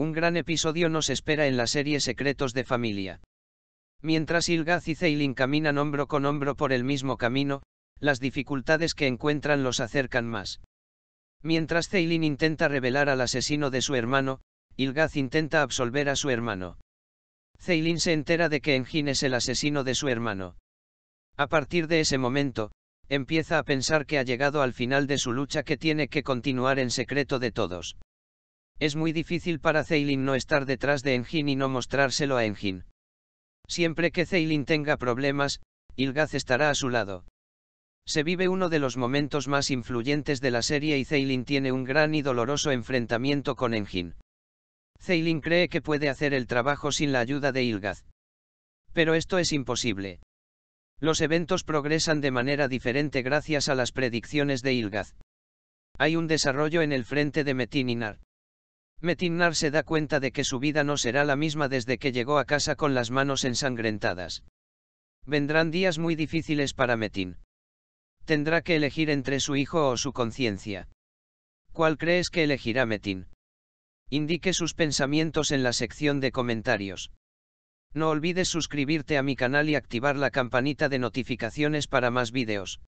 Un gran episodio nos espera en la serie Secretos de Familia. Mientras Ilgaz y Ceylin caminan hombro con hombro por el mismo camino, las dificultades que encuentran los acercan más. Mientras Ceylin intenta revelar al asesino de su hermano, Ilgaz intenta absolver a su hermano. Ceylin se entera de que Engin es el asesino de su hermano. A partir de ese momento, empieza a pensar que ha llegado al final de su lucha que tiene que continuar en secreto de todos. Es muy difícil para Zeilin no estar detrás de Engin y no mostrárselo a Engin. Siempre que Zeilin tenga problemas, Ilgaz estará a su lado. Se vive uno de los momentos más influyentes de la serie y Zeilin tiene un gran y doloroso enfrentamiento con Engin. Zeilin cree que puede hacer el trabajo sin la ayuda de Ilgaz. Pero esto es imposible. Los eventos progresan de manera diferente gracias a las predicciones de Ilgaz. Hay un desarrollo en el frente de Metininar. Nar se da cuenta de que su vida no será la misma desde que llegó a casa con las manos ensangrentadas. Vendrán días muy difíciles para Metin. Tendrá que elegir entre su hijo o su conciencia. ¿Cuál crees que elegirá Metin? Indique sus pensamientos en la sección de comentarios. No olvides suscribirte a mi canal y activar la campanita de notificaciones para más vídeos.